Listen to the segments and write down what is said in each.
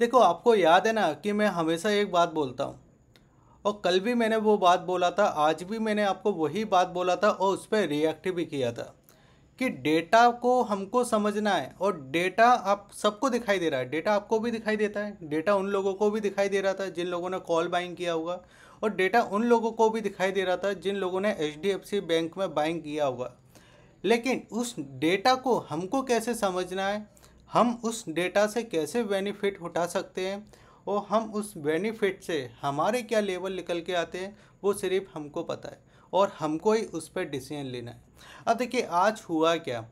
देखो आपको याद है ना कि मैं हमेशा एक बात बोलता हूँ और कल भी मैंने वो बात बोला था आज भी मैंने आपको वही बात बोला था और उस पर रिएक्ट भी किया था कि डेटा को हमको समझना है और डेटा आप सबको दिखाई दे रहा है डेटा आपको भी दिखाई देता है डेटा उन लोगों को भी दिखाई दे रहा था जिन लोगों ने कॉल बाइंग किया होगा और डेटा उन लोगों को भी दिखाई दे रहा था जिन लोगों ने एच बैंक में बाइंग किया होगा लेकिन उस डेटा को हमको कैसे समझना है हम उस डेटा से कैसे बेनिफिट उठा सकते हैं और हम उस बेनिफिट से हमारे क्या लेवल निकल के आते हैं वो सिर्फ हमको पता है और हमको ही उस पर डिसीजन लेना है अब देखिए आज हुआ क्या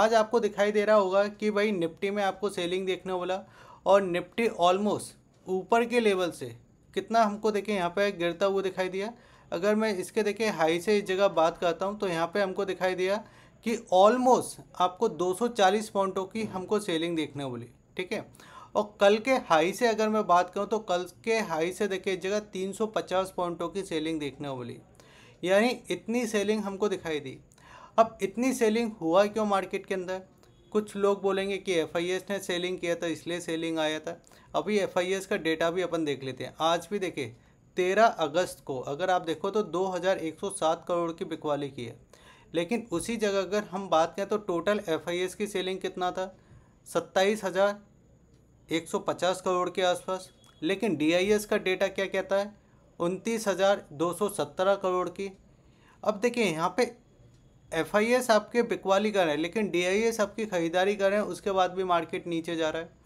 आज आपको दिखाई दे रहा होगा कि भाई निफ्टी में आपको सेलिंग देखने वाला और निफ्टी ऑलमोस्ट ऊपर के लेवल से कितना हमको देखें यहाँ पर गिरता हुआ दिखाई दिया अगर मैं इसके देखें हाई से इस जगह बात करता हूँ तो यहाँ पे हमको दिखाई दिया कि ऑलमोस्ट आपको 240 पॉइंटों की हमको सेलिंग देखने को मिली ठीक है और कल के हाई से अगर मैं बात करूं तो कल के हाई से देखिए जगह 350 पॉइंटों की सेलिंग देखने को मिली यानी इतनी सेलिंग हमको दिखाई दी अब इतनी सेलिंग हुआ क्यों मार्केट के अंदर कुछ लोग बोलेंगे कि एफ ने सेलिंग किया था इसलिए सेलिंग आया था अभी एफ का डेटा भी अपन देख लेते हैं आज भी देखिए तेरह अगस्त को अगर आप देखो तो 2107 करोड़ की बिकवाली की है लेकिन उसी जगह अगर हम बात करें तो टोटल एफ की सेलिंग कितना था सत्ताईस हज़ार एक सौ पचास करोड़ के आसपास लेकिन डी का डेटा क्या कहता है उनतीस हज़ार दो सौ सत्रह करोड़ की अब देखिए यहाँ पे एफ आपके बिकवाली कर रहे हैं लेकिन डी आपकी ख़रीदारी कर रहे हैं उसके बाद भी मार्केट नीचे जा रहा है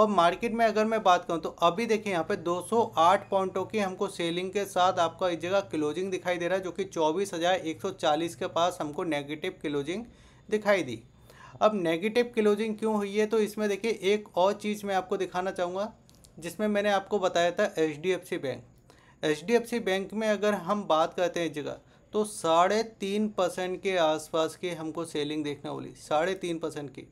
और मार्केट में अगर मैं बात करूँ तो अभी देखें यहाँ पे 208 पॉइंटों की हमको सेलिंग के साथ आपका इस जगह क्लोजिंग दिखाई दे रहा है जो कि 24,140 के पास हमको नेगेटिव क्लोजिंग दिखाई दी अब नेगेटिव क्लोजिंग क्यों हुई है तो इसमें देखिए एक और चीज़ मैं आपको दिखाना चाहूँगा जिसमें मैंने आपको बताया था एच बैंक एच बैंक में अगर हम बात करते हैं इस जगह तो साढ़े तीन परसेंट के आसपास की हमको सेलिंग देखने वाली साढ़े तीन परसेंट की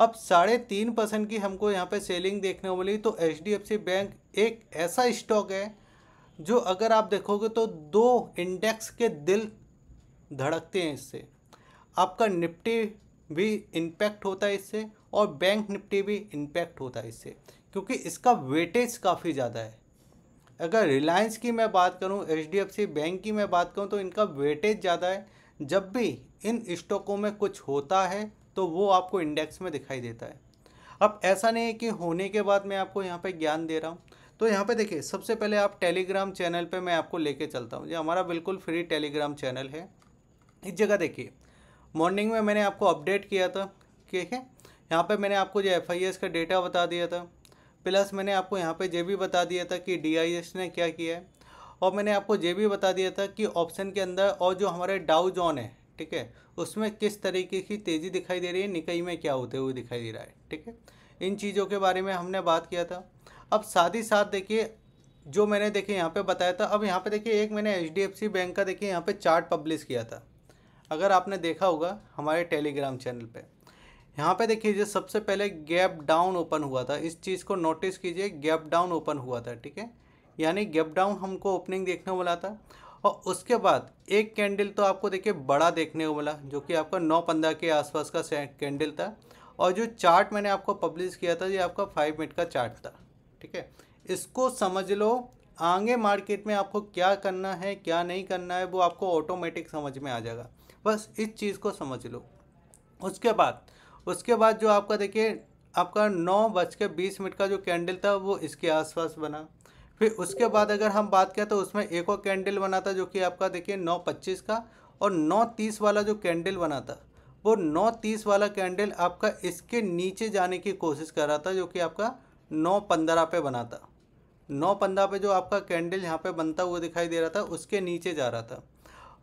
अब साढ़े तीन परसेंट की हमको यहाँ पे सेलिंग देखने को मिली तो H D F C bank एक ऐसा स्टॉक है जो अगर आप देखोगे तो दो इंडेक्स के दिल धड़कते हैं इससे आपका निफ्टी भी इम्पैक्ट होता है इससे और बैंक निफ्टी भी इम्पैक्ट होता है इससे क्योंकि इसका वेटेज काफ़ी ज़्यादा है अगर रिलायंस की मैं बात करूं H D F C bank की मैं बात करूं तो इनका वेटेज ज़्यादा है जब भी इन स्टॉकों में कुछ होता है तो वो आपको इंडेक्स में दिखाई देता है अब ऐसा नहीं है कि होने के बाद मैं आपको यहाँ पे ज्ञान दे रहा हूँ तो यहाँ पे देखिए सबसे पहले आप टेलीग्राम चैनल पे मैं आपको लेके चलता हूँ ये हमारा बिल्कुल फ्री टेलीग्राम चैनल है इस जगह देखिए मॉर्निंग में मैंने आपको अपडेट किया था ठीक है यहाँ पे मैंने आपको जो एफ का डेटा बता दिया था प्लस मैंने आपको यहाँ पे यह भी बता दिया था कि डी ने क्या किया है और मैंने आपको ये भी बता दिया था कि ऑप्शन के अंदर और जो हमारे डाउ जोन है ठीक है उसमें किस तरीके की तेज़ी दिखाई दे रही है निकई में क्या होते हुए दिखाई दे रहा है ठीक है इन चीज़ों के बारे में हमने बात किया था अब साथ ही साथ देखिए जो मैंने देखिए यहाँ पे बताया था अब यहाँ पे देखिए एक मैंने एच बैंक का देखिए यहाँ पे चार्ट पब्लिश किया था अगर आपने देखा होगा हमारे टेलीग्राम चैनल पे यहाँ पे देखिए जो सबसे पहले गैप डाउन ओपन हुआ था इस चीज़ को नोटिस कीजिए गैप डाउन ओपन हुआ था ठीक है यानी गैप डाउन हमको ओपनिंग देखने वाला था और उसके बाद एक कैंडल तो आपको देखिए बड़ा देखने को मिला जो कि आपका नौ पंद्रह के आसपास का कैंडल था और जो चार्ट मैंने आपको पब्लिश किया था ये आपका फाइव मिनट का चार्ट था ठीक है इसको समझ लो आगे मार्केट में आपको क्या करना है क्या नहीं करना है वो आपको ऑटोमेटिक समझ में आ जाएगा बस इस चीज़ को समझ लो उसके बाद उसके बाद जो आपका देखिए आपका नौ बज के बीस मिनट का जो कैंडल था वो इसके आसपास बना फिर उसके बाद अगर हम बात करें तो उसमें एक और कैंडल बना था जो कि आपका देखिए नौ पच्चीस का और नौ तीस वाला जो कैंडल बना था वो नौ तीस वाला कैंडल आपका इसके नीचे जाने की कोशिश कर रहा था जो कि आपका नौ पंद्रह पे बना था नौ पंद्रह पे जो आपका कैंडल यहाँ पे बनता हुआ दिखाई दे रहा था उसके नीचे जा रहा था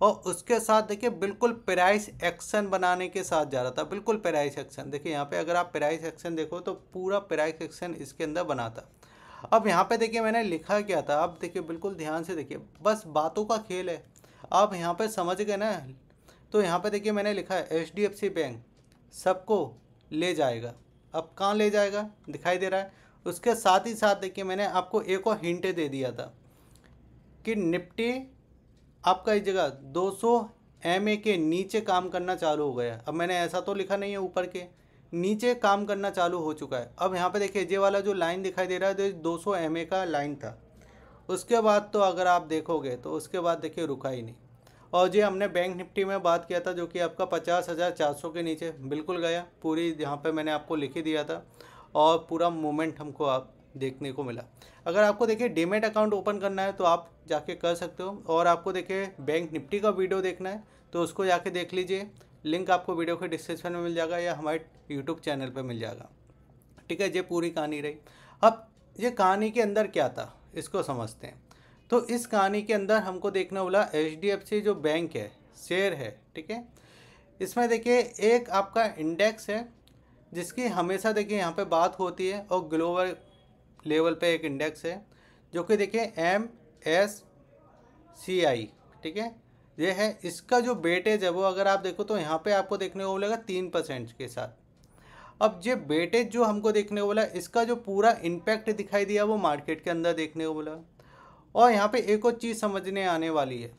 और उसके साथ देखिए बिल्कुल प्राइस एक्शन बनाने के साथ जा रहा था बिल्कुल प्राइस एक्शन देखिए यहाँ पे अगर आप प्राइस एक्शन देखो तो पूरा प्राइस एक्शन इसके अंदर बना था अब यहाँ पे देखिए मैंने लिखा क्या था अब देखिए बिल्कुल ध्यान से देखिए बस बातों का खेल है आप यहाँ पे समझ गए ना तो यहाँ पे देखिए मैंने लिखा है H D F C bank सबको ले जाएगा अब कहाँ ले जाएगा दिखाई दे रहा है उसके साथ ही साथ देखिए मैंने आपको एक और हिंट दे दिया था कि निपटी आपका इस जगह 200 एम के नीचे काम करना चालू हो गया अब मैंने ऐसा तो लिखा नहीं है ऊपर के नीचे काम करना चालू हो चुका है अब यहाँ पे देखिए ये वाला जो लाइन दिखाई दे रहा है तो दो सौ एम का लाइन था उसके बाद तो अगर आप देखोगे तो उसके बाद देखिए रुका ही नहीं और जी हमने बैंक निफ्टी में बात किया था जो कि आपका पचास हज़ार चार सौ के नीचे बिल्कुल गया पूरी यहाँ पे मैंने आपको लिख ही दिया था और पूरा मोमेंट हमको आप देखने को मिला अगर आपको देखिए डीमेट अकाउंट ओपन करना है तो आप जाके कर सकते हो और आपको देखिए बैंक निफ्टी का वीडियो देखना है तो उसको जाके देख लीजिए लिंक आपको वीडियो के डिस्क्रिप्शन में मिल जाएगा या हमारे यूट्यूब चैनल पर मिल जाएगा ठीक है ये पूरी कहानी रही अब ये कहानी के अंदर क्या था इसको समझते हैं तो इस कहानी के अंदर हमको देखना बोला एच जो बैंक है शेयर है ठीक है इसमें देखिए एक आपका इंडेक्स है जिसकी हमेशा देखिए यहाँ पे बात होती है और ग्लोबल लेवल पे एक इंडेक्स है जो कि देखिए एम एस सी आई ठीक है ये है इसका जो बेटेज है वो अगर आप देखो तो यहाँ पे आपको देखने को मिलेगा तीन परसेंट के साथ अब ये बेटेज जो हमको देखने को बोला इसका जो पूरा इम्पैक्ट दिखाई दिया वो मार्केट के अंदर देखने को बोला और यहाँ पे एक और चीज़ समझने आने वाली है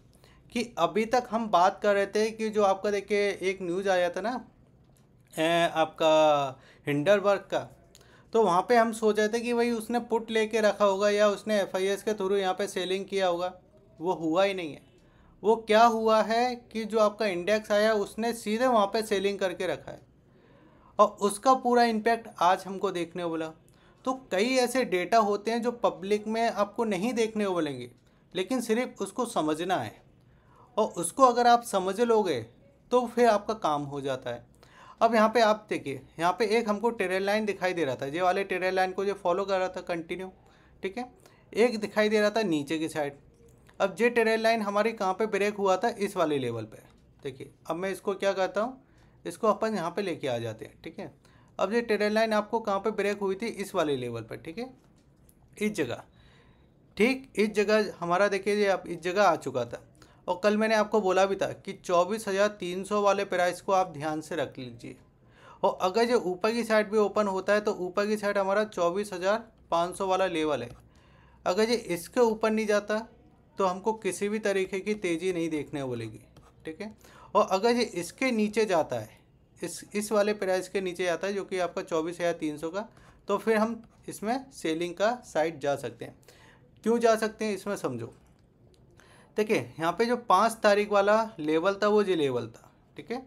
कि अभी तक हम बात कर रहे थे कि जो आपका देखिए एक न्यूज़ आया था ना आपका हिंडरबर्ग का तो वहाँ पे हम सोच रहे थे कि भाई उसने पुट लेके रखा होगा या उसने एफ के थ्रू यहाँ पे सेलिंग किया होगा वो हुआ ही नहीं है वो क्या हुआ है कि जो आपका इंडेक्स आया उसने सीधे वहाँ पे सेलिंग करके रखा है और उसका पूरा इम्पैक्ट आज हमको देखने को तो कई ऐसे डेटा होते हैं जो पब्लिक में आपको नहीं देखने को लेकिन सिर्फ उसको समझना है और उसको अगर आप समझ लोगे तो फिर आपका काम हो जाता है अब यहाँ पे आप देखिए यहाँ पे एक हमको टेरेल लाइन दिखाई दे रहा था ये वाले टेरेल लाइन को जो फॉलो कर रहा था कंटिन्यू ठीक है एक दिखाई दे रहा था नीचे की साइड अब जे ट्रेन लाइन हमारी कहाँ पे ब्रेक हुआ था इस वाले लेवल पे देखिए अब मैं इसको क्या कहता हूँ इसको अपन यहाँ पे लेके आ जाते हैं ठीक है अब ये ट्रेन लाइन आपको कहाँ पे ब्रेक हुई थी इस वाले लेवल पर ठीक है इस जगह ठीक इस जगह हमारा देखिए ये आप इस जगह आ चुका था और कल मैंने आपको बोला भी था कि चौबीस हज़ार तीन सौ वाले प्राइस को आप ध्यान से रख लीजिए और अगर ये ऊपर की साइड भी ओपन होता है तो ऊपर की साइड हमारा चौबीस हज़ार पाँच सौ वाला लेवल है अगर ये इसके ऊपर नहीं जाता तो हमको किसी भी तरीके की तेज़ी नहीं देखने बोलेगी ठीक है और अगर ये इसके नीचे जाता है इस इस वाले प्राइस के नीचे जाता है जो कि आपका चौबीस हज़ार तीन सौ का तो फिर हम इसमें सेलिंग का साइड जा सकते हैं क्यों जा सकते हैं इसमें समझो देखिए यहाँ पे जो पाँच तारीख वाला लेवल था वो जी लेवल था ठीक है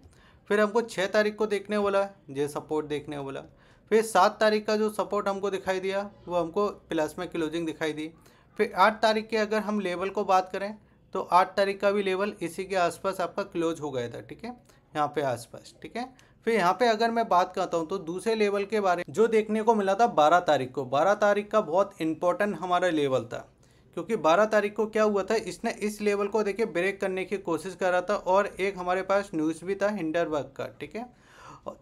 फिर हमको छः तारीख को देखने बोला जे सपोर्ट देखने बोला फिर सात तारीख का जो सपोर्ट हमको दिखाई दिया वो हमको प्लस में क्लोजिंग दिखाई दी फिर आठ तारीख के अगर हम लेवल को बात करें तो आठ तारीख का भी लेवल इसी के आसपास आपका क्लोज हो गया था ठीक है यहाँ पे आसपास ठीक है फिर यहाँ पे अगर मैं बात करता हूँ तो दूसरे लेवल के बारे में जो देखने को मिला था बारह तारीख को बारह तारीख का बहुत इंपॉर्टेंट हमारा लेवल था क्योंकि बारह तारीख को क्या हुआ था इसने इस लेवल को देखिए ब्रेक करने की कोशिश कर रहा था और एक हमारे पास न्यूज़ भी था हिंडरबर्ग का ठीक है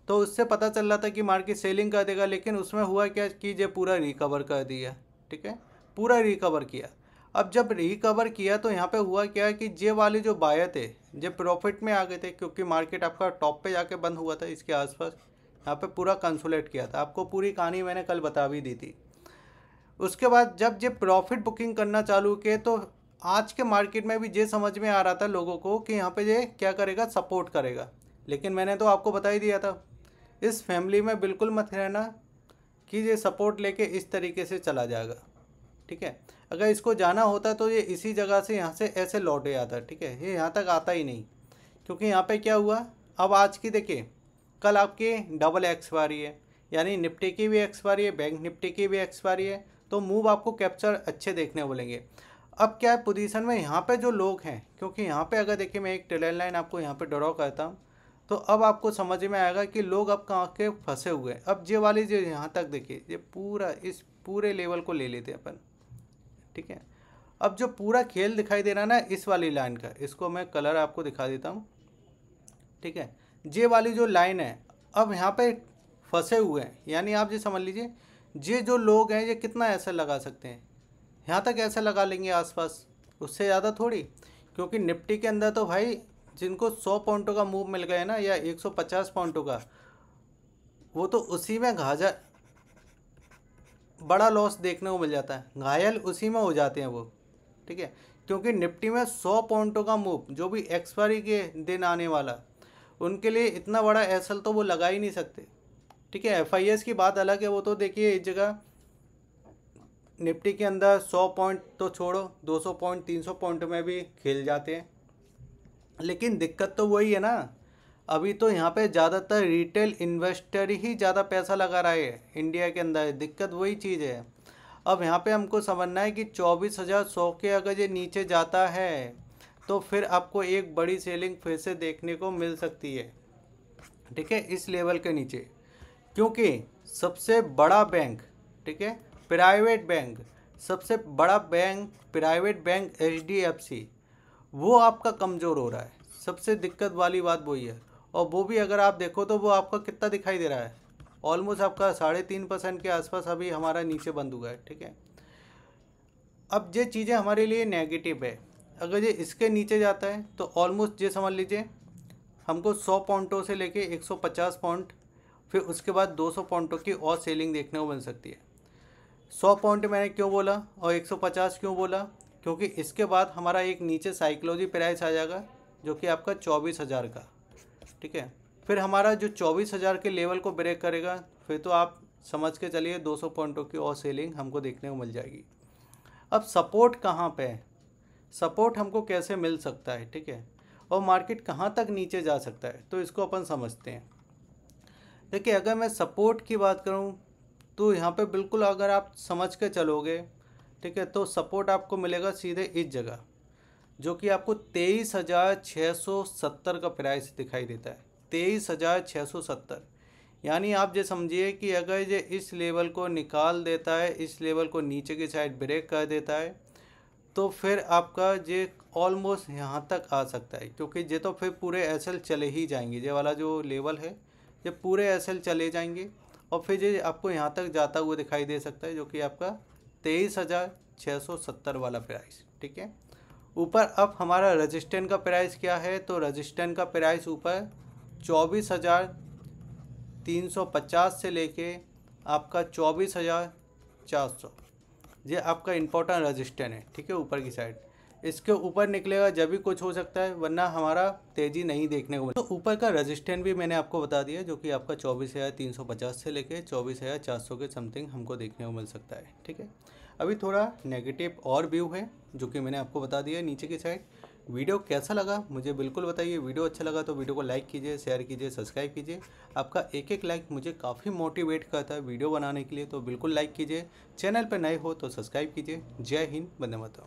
तो उससे पता चल रहा था कि मार्केट सेलिंग कर देगा लेकिन उसमें हुआ क्या कि ये पूरा रिकवर कर दिया ठीक है पूरा रिकवर किया अब जब रिकवर किया तो यहाँ पे हुआ क्या कि जे वाले जो बायर थे जे प्रॉफिट में आ गए थे क्योंकि मार्केट आपका टॉप पे जाके बंद हुआ था इसके आसपास यहाँ पे पूरा कंसुलेट किया था आपको पूरी कहानी मैंने कल बता भी दी थी उसके बाद जब जे प्रॉफिट बुकिंग करना चालू किए तो आज के मार्केट में भी ये समझ में आ रहा था लोगों को कि यहाँ पे ये क्या करेगा सपोर्ट करेगा लेकिन मैंने तो आपको बता ही दिया था इस फैमिली में बिल्कुल मत रहना कि ये सपोर्ट लेके इस तरीके से चला जाएगा ठीक है अगर इसको जाना होता तो ये इसी जगह से यहाँ से ऐसे लौटे आता ठीक है ये यहाँ तक आता ही नहीं क्योंकि यहाँ पे क्या हुआ अब आज की देखिए कल आपकी डबल एक्सपायरी है यानी निपटी की भी एक्सपायरी है बैंक निपटी की भी एक्सपायरी है तो मूव आपको कैप्चर अच्छे देखने बोलेंगे अब क्या है पोजिशन में यहाँ पर जो लोग हैं क्योंकि यहाँ पर अगर देखिए मैं एक ट्रेल लाइन आपको यहाँ पर ड्रॉ करता हूँ तो अब आपको समझ में आएगा कि लोग अब कहाँ के फंसे हुए हैं अब ये वाली जो यहाँ तक देखिए ये पूरा इस पूरे लेवल को ले लेते हैं अपन ठीक है अब जो पूरा खेल दिखाई दे रहा है ना इस वाली लाइन का इसको मैं कलर आपको दिखा देता हूँ ठीक है जे वाली जो लाइन है अब यहाँ पे फंसे हुए हैं यानी आप ये समझ लीजिए ये जो लोग हैं ये कितना ऐसा लगा सकते हैं यहाँ तक ऐसा लगा लेंगे आसपास उससे ज़्यादा थोड़ी क्योंकि निफ्टी के अंदर तो भाई जिनको सौ पॉइंटों का मूव मिल गया ना या एक सौ पचास पॉइंटों का वो तो उसी में घाजा बड़ा लॉस देखने को मिल जाता है घायल उसी में हो जाते हैं वो ठीक है क्योंकि निफ्टी में सौ पॉइंटों का मूव जो भी एक्सपायरी के दिन आने वाला उनके लिए इतना बड़ा एसल तो वो लगा ही नहीं सकते ठीक है एफ की बात अलग है वो तो देखिए इस जगह निफ्टी के अंदर सौ पॉइंट तो छोड़ो दो सौ पॉइंट तीन सौ पॉइंट में भी खेल जाते हैं लेकिन दिक्कत तो वही है ना अभी तो यहाँ पे ज़्यादातर रिटेल इन्वेस्टर ही ज़्यादा पैसा लगा रहा है इंडिया के अंदर दिक्कत वही चीज़ है अब यहाँ पे हमको समझना है कि चौबीस हज़ार सौ के अगर ये नीचे जाता है तो फिर आपको एक बड़ी सेलिंग फिर से देखने को मिल सकती है ठीक है इस लेवल के नीचे क्योंकि सबसे बड़ा बैंक ठीक है प्राइवेट बैंक सबसे बड़ा बैंक प्राइवेट बैंक एच वो आपका कमज़ोर हो रहा है सबसे दिक्कत वाली बात वही है और वो भी अगर आप देखो तो वो आपका कितना दिखाई दे रहा है ऑलमोस्ट आपका साढ़े तीन परसेंट के आसपास अभी हमारा नीचे बंद हुआ है ठीक है अब ये चीज़ें हमारे लिए नेगेटिव है अगर ये इसके नीचे जाता है तो ऑलमोस्ट ये समझ लीजिए हमको सौ पॉइंटों से लेके 150 पॉइंट फिर उसके बाद 200 पॉइंटों की और सेलिंग देखने को मिल सकती है 100 पॉइंट मैंने क्यों बोला और 150 क्यों बोला क्योंकि इसके बाद हमारा एक नीचे साइकोलॉजी प्राइस आ जाएगा जो कि आपका चौबीस हज़ार का ठीक है फिर हमारा जो चौबीस हज़ार के लेवल को ब्रेक करेगा फिर तो आप समझ के चलिए 200 पॉइंटों की और सेलिंग हमको देखने को मिल जाएगी अब सपोर्ट कहाँ पे है सपोर्ट हमको कैसे मिल सकता है ठीक है और मार्केट कहाँ तक नीचे जा सकता है तो इसको अपन समझते हैं देखिए अगर मैं सपोर्ट की बात करूँ तो यहाँ पे बिल्कुल अगर आप समझ के चलोगे ठीक है तो सपोर्ट आपको मिलेगा सीधे इस जगह जो कि आपको तेईस हज़ार छः सौ सत्तर का प्राइस दिखाई देता है तेईस हज़ार छः सौ सत्तर यानी आप जो समझिए कि अगर ये इस लेवल को निकाल देता है इस लेवल को नीचे की साइड ब्रेक कर देता है तो फिर आपका ये ऑलमोस्ट यहाँ तक आ सकता है क्योंकि ये तो फिर पूरे एस चले ही जाएंगे ये वाला जो लेवल है ये पूरे एस चले जाएंगे और फिर ये आपको यहाँ तक जाता हुआ दिखाई दे सकता है जो कि आपका तेईस हज़ार छः सौ सत्तर वाला प्राइस ठीक है ऊपर अब हमारा रजिस्टेंट का प्राइस क्या है तो रजिस्टेंट का प्राइस ऊपर चौबीस हज़ार तीन सौ पचास से लेके आपका चौबीस हज़ार चार सौ ये आपका इम्पोर्टेंट रजिस्टेंट है ठीक है ऊपर की साइड इसके ऊपर निकलेगा जब भी कुछ हो सकता है वरना हमारा तेज़ी नहीं देखने को मिले तो ऊपर का रजिस्टेंट भी मैंने आपको बता दिया जो कि आपका चौबीस हज़ार तीन सौ पचास से लेके चौबीस हज़ार चार सौ के समथिंग हमको देखने को मिल सकता है ठीक है अभी थोड़ा नेगेटिव और व्यू है जो कि मैंने आपको बता दिया नीचे की साइड वीडियो कैसा लगा मुझे बिल्कुल बताइए वीडियो अच्छा लगा तो वीडियो को लाइक कीजिए शेयर कीजिए सब्सक्राइब कीजिए आपका एक एक लाइक मुझे काफ़ी मोटिवेट करता है वीडियो बनाने के लिए तो बिल्कुल लाइक कीजिए चैनल पर नए हो तो सब्सक्राइब कीजिए जय हिंद बंदे मातरम